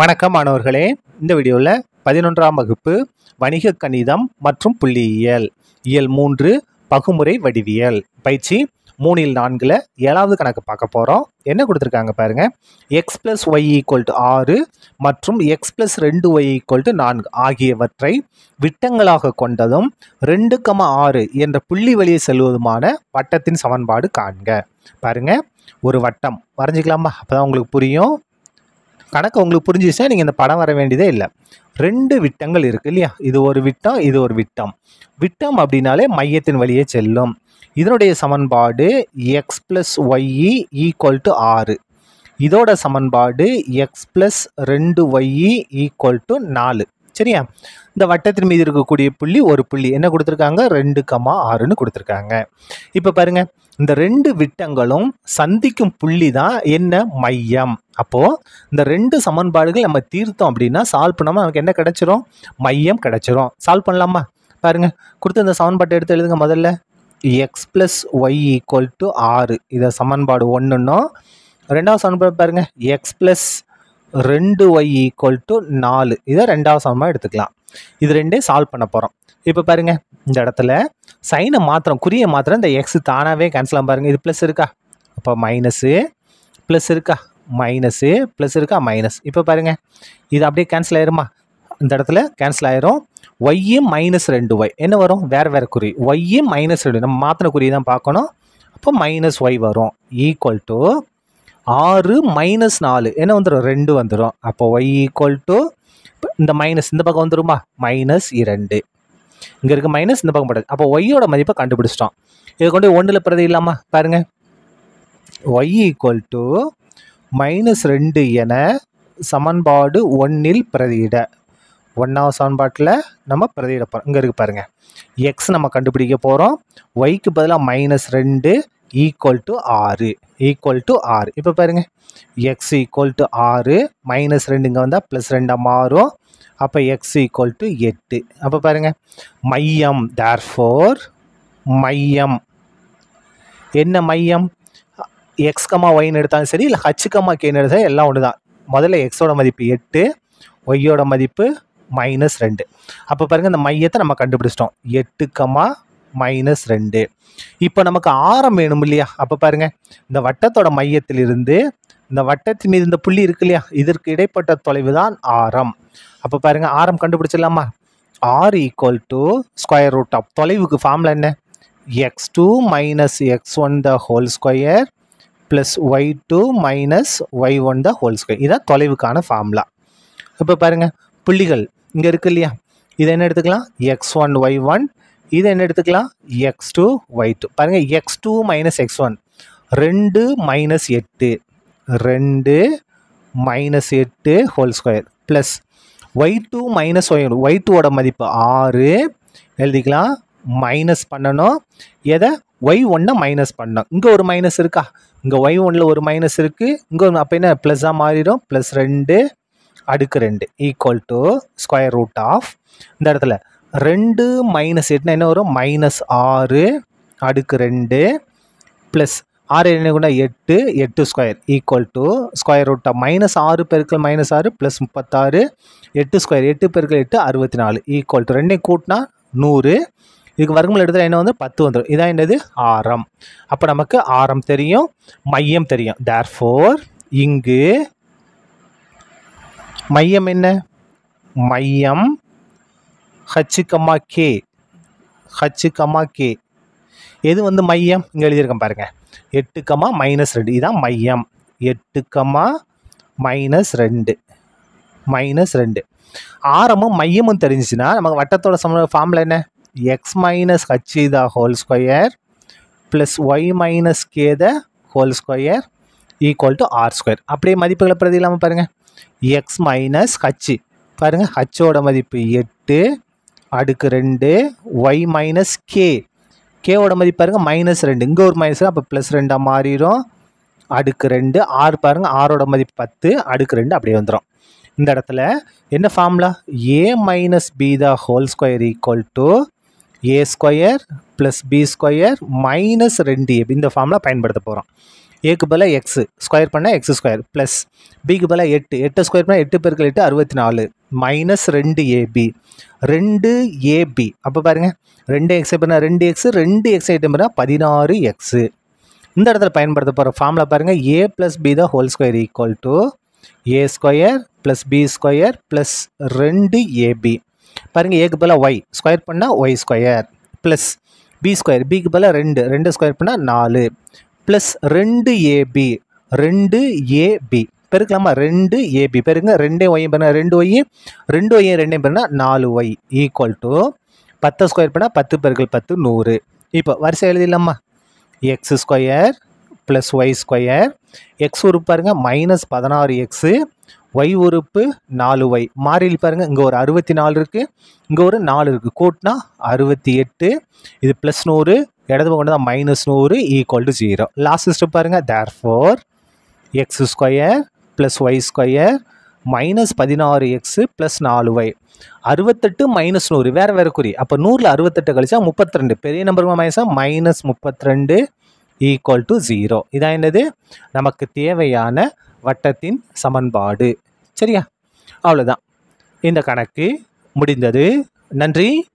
வணக்கம் மாணவர்களே இந்த வீடியோவில் பதினொன்றாம் வகுப்பு வணிக கணிதம் மற்றும் புள்ளியியல் இயல் மூன்று பகுமுறை வடிவியல் பயிற்சி மூணில் நான்கில் ஏழாவது கணக்கு பார்க்க போகிறோம் என்ன கொடுத்துருக்காங்க பாருங்கள் x plus y equal to ஆறு மற்றும் எக்ஸ் ப்ளஸ் ரெண்டு ஒய் ஈக்குவல் டு நான்கு ஆகியவற்றை விட்டங்களாக கொண்டதும் ரெண்டு கம ஆறு என்ற புள்ளி வழியை செல்வதுமான வட்டத்தின் சமன்பாடு காண்க பாருங்கள் ஒரு வட்டம் வரைஞ்சிக்கலாமா அப்போ தான் உங்களுக்கு புரியும் கணக்கு உங்களுக்கு புரிஞ்சிச்சுன்னா நீங்கள் இந்த படம் வர வேண்டியதே இல்லை ரெண்டு விட்டங்கள் இருக்குது இல்லையா இது ஒரு விட்டம் இது ஒரு விட்டம் விட்டம் அப்படின்னாலே மையத்தின் வழியே செல்லும் இதனுடைய சமன்பாடு x plus y equal to ஆறு இதோட சமன்பாடு எக்ஸ் ப்ளஸ் ரெண்டு ஒய்இ ஈக்குவல் டு நாலு சரியா இந்த வட்டத்தின் மீது இருக்கக்கூடிய புள்ளி ஒரு புள்ளி என்ன கொடுத்துருக்காங்க ரெண்டு கமா ஆறுன்னு கொடுத்துருக்காங்க இப்போ பாருங்கள் இந்த ரெண்டு விட்டங்களும் சந்திக்கும் புள்ளி தான் என்ன மையம் அப்போது இந்த ரெண்டு சமன்பாடுகள் நம்ம தீர்த்தோம் அப்படின்னா சால்வ் பண்ணாமல் நமக்கு என்ன கிடச்சிரும் மையம் கிடச்சிரும் சால்வ் பண்ணலாமா பாருங்கள் கொடுத்த இந்த சமன்பாட்டை எடுத்து எழுதுங்க முதல்ல x plus y equal to ஆறு இதை சமன்பாடு ஒன்றுன்னும் ரெண்டாவது சமன்பாடு பாருங்கள் எக்ஸ் ப்ளஸ் ரெண்டு ஒய் ஈக்குவல் டு நாலு இதை ரெண்டாவது சமமாக எடுத்துக்கலாம் இது ரெண்டே சால்வ் பண்ண போகிறோம் இப்போ பாருங்கள் இந்த இடத்துல சைனை மாத்திரம் குறியை மாத்திரம் இந்த எக்ஸ் தானாகவே கேன்சல் பாருங்கள் இது ப்ளஸ் இருக்கா அப்போ மைனஸு ப்ளஸ் இருக்கா மைனஸு ப்ளஸ் இருக்கா மைனஸ் இப்போ பாருங்கள் இது அப்படியே கேன்சல் ஆயிருமா இந்த இடத்துல கேன்சல் ஆயிரும் ஒய்யு மைனஸ் ரெண்டு ஒய் என்ன வரும் வேறு வேறு குறி ஒய்யு மைனஸ் ரெண்டு நம்ம மாத்திர குறி தான் பார்க்கணும் அப்போ மைனஸ் ஒய் வரும் ஈக்குவல் டு ஆறு மைனஸ் நாலு என்ன வந்துடும் ரெண்டு வந்துடும் அப்போ ஒய் ஈக்குவல் டு இந்த மைனஸ் இந்த பக்கம் வந்துருமா மைனஸ் இரண்டு இங்கே இருக்க மைனஸ் இந்த பக்கம் படாது அப்போ ஒய்யோட மதிப்பை கண்டுபிடிச்சிட்டோம் இதை கொண்டு ஒன்றில் பிரதி இல்லாமல் பாருங்கள் ஒய் ஈக்குவல் டு மைனஸ் ரெண்டு என சமன்பாடு ஒன்றில் பிரதியிட ஒன்றாவது சமன்பாட்டில் நம்ம பிரதியிட போகிறோம் இங்கே இருக்கு பாருங்கள் எக்ஸ் நம்ம கண்டுபிடிக்க போகிறோம் ஒய்க்கு பதிலாக மைனஸ் ரெண்டு ஈக்குவல் டு ஆறு ஈக்குவல் டு ஆறு இப்போ பாருங்கள் எக்ஸ் ஈக்குவல் டு ஆறு மைனஸ் ரெண்டுங்க வந்தால் ப்ளஸ் ரெண்டாக மாறும் அப்போ எக்ஸ் ஈக்குவல் டு எட்டு அப்போ பாருங்கள் மையம் தேர் ஃபோர் மையம் என்ன மையம் எக்ஸ்கமா ஒய்னு எடுத்தாலும் சரி இல்லை கம்மா கேன்னு எடுத்தாலும் எல்லாம் ஒன்று தான் முதல்ல எக்ஸோட மதிப்பு எட்டு ஒய்யோட மதிப்பு மைனஸ் ரெண்டு அப்போ பாருங்கள் இந்த மையத்தை நம்ம கண்டுபிடிச்சிட்டோம் கம்மா மைனஸ் ரெண்டு இப்போ நமக்கு ஆரம் வேணும் இல்லையா அப்போ பாருங்க இந்த வட்டத்தோட மையத்திலிருந்து இந்த வட்டத்தின் மீது இந்த புள்ளி இருக்கு இல்லையா இதற்கு இடைப்பட்ட தொலைவு தான் ஆரம் அப்போ பாருங்க ஆரம் கண்டுபிடிச்சிடலாமா r equal to square root of தொலைவுக்கு ஃபார்ம்ல என்ன x two minus x one the whole square plus y two minus y one the whole square இதான் தொலைவுக்கான ஃபார்ம்லா இப்போ பாருங்கள் புள்ளிகள் இங்கே இருக்கு இல்லையா இதை என்ன எடுத்துக்கலாம் எக்ஸ் ஒன் ஒய் ஒன் இது என்ன எடுத்துக்கலாம் எக்ஸ் டூ ஒய் டூ பாருங்கள் x two minus x one ரெண்டு மைனஸ் எட்டு ரெண்டு மைனஸ் எட்டு whole square plus y two minus y one y டூவோட மதிப்பு ஆறு எழுதிக்கலாம் மைனஸ் பண்ணணும் எதை ஒய் ஒன்னை மைனஸ் பண்ணணும் இங்கே ஒரு மைனஸ் இருக்கா இங்கே ஒய் ஒன்னில் ஒரு மைனஸ் இருக்குது இங்கே ஒரு அப்போ என்ன ப்ளஸ்ஸாக மாறிடும் ப்ளஸ் ரெண்டு அடுக்கு ரெண்டு equal to square root of இந்த இடத்துல ரெண்டு மைனஸ் எட்டுனா என்ன வரும் மைனஸ் ஆறு அடுக்கு ரெண்டு ப்ளஸ் ஆறு என்ன கூட எட்டு எட்டு ஸ்கொயர் ஈக்குவல் டு ஸ்கொயர் ரூட்டா மைனஸ் ஆறு பெருக்கள் மைனஸ் ஆறு ப்ளஸ் முப்பத்தாறு எட்டு ஸ்கொயர் எட்டு பெருக்கள் எட்டு அறுபத்தி நாலு ஈக்குவல் டு ரெண்டையும் கூட்டினா நூறு இதுக்கு வர்க்கங்கள் எடுத்தால் என்ன வந்து பத்து வந்துடும் இதான் என்னது ஆரம் அப்போ நமக்கு ஆரம் தெரியும் மையம் தெரியும் தேர் ஃபோர் இங்கு மையம் என்ன மையம் ஹச்சு கம்மா கே ஹச்சு கம்மா கே எது வந்து மையம் இங்கே எழுதியிருக்கேன் பாருங்கள் எட்டு கம்மா மைனஸ் ரெண்டு இதுதான் மையம் எட்டு கம்மா மைனஸ் ரெண்டு மைனஸ் ரெண்டு ஆரமும் மையமும் தெரிஞ்சிச்சுன்னா நமக்கு வட்டத்தோட சம ஃபார்மில் என்ன x minus h the whole square plus y minus k the whole square equal to r square அப்படியே மதிப்புகளை பிரதி இல்லாமல் பாருங்கள் எக்ஸ் மைனஸ் ஹச் பாருங்கள் ஹச்சோட மதிப்பு எட்டு அடுக்கு ரெண்டு ஒய் மைனஸ் கே கேவோட மதிப்பு பாருங்கள் மைனஸ் ரெண்டு இங்கே ஒரு மைனஸ் அப்போ ப்ளஸ் ரெண்டாக மாறிடும் அடுக்கு ரெண்டு ஆறு பாருங்கள் ஆரோட மதிப்பு பத்து அடுக்கு ரெண்டு அப்படியே வந்துடும் இந்த இடத்துல என்ன formula a minus b the whole square equal to a square plus b square minus ரெண்டு ஏ இந்த ஃபார்முலா பயன்படுத்த போகிறோம் ஏக்கு பதிலாக எக்ஸு ஸ்கொயர் பண்ணால் எக்ஸ் ஸ்கொயர் ப்ளஸ் பிக்கு பதிலாக எட்டு எட்டு ஸ்கொயர் பண்ணால் எட்டு பெருக்கள் எட்டு அறுபத்தி நாலு மைனஸ் ரெண்டு ஏபி ரெண்டு ஏபி அப்போ பாருங்கள் ரெண்டு எக்ஸ் எப்படினா ரெண்டு எக்ஸு ரெண்டு எக்ஸ் ஐட்டம் பண்ணால் பதினாறு எக்ஸு இந்த இடத்துல பயன்படுத்த போகிற ஃபார்மில் பாருங்கள் ஏ ப்ளஸ் பி தான் whole square equal to a square plus b square plus ரெண்டு ஏபி பாருங்கள் ஏக்கு பதில் ஒய் ஸ்கொயர் பண்ணால் y square plus b square பிக்கு பதில் ரெண்டு ரெண்டு ஸ்கொயர் பண்ணால் நாலு ப்ளஸ் ரெண்டு ஏபி ரெண்டு ஏபி பெருக்கலாமா ரெண்டு ஏபி பெருங்க ரெண்டே ஒய் பெருங்க ரெண்டு ஒய் ரெண்டு ஒய் ரெண்டையும் பெருனா நாலு ஒய் ஈக்குவல் டு பத்து ஸ்கொயர் பண்ணால் பத்து பெருக்கள் பத்து நூறு இப்போ வரிசை எழுதிடலாமா x square plus y square x உறுப்பு பாருங்கள் மைனஸ் பதினாறு எக்ஸு ஒய் உறுப்பு நாலு ஒய் மாறியில் பாருங்கள் இங்கே ஒரு அறுபத்தி நாலு இருக்குது இங்கே ஒரு நாலு இருக்குது கூட்டினா அறுபத்தி எட்டு இது ப்ளஸ் நூறு இடது கொண்டு தான் மைனஸ் நூறு equal to zero last step பாருங்கள் therefore x square plus y square minus பதினாறு எக்ஸு ப்ளஸ் நாலு ஒய் அறுபத்தெட்டு மைனஸ் நூறு வேறு வேறு குறி அப்போ நூறில் அறுபத்தெட்டு கழிச்சா முப்பத்திரெண்டு பெரிய நம்பர் மைனஸாக மைனஸ் ரெண்டு ஈக்குவல் டு ஜீரோ இதான் என்னது நமக்கு தேவையான வட்டத்தின் சமன்பாடு சரியா அவ்வளோதான் இந்த கணக்கு முடிந்தது நன்றி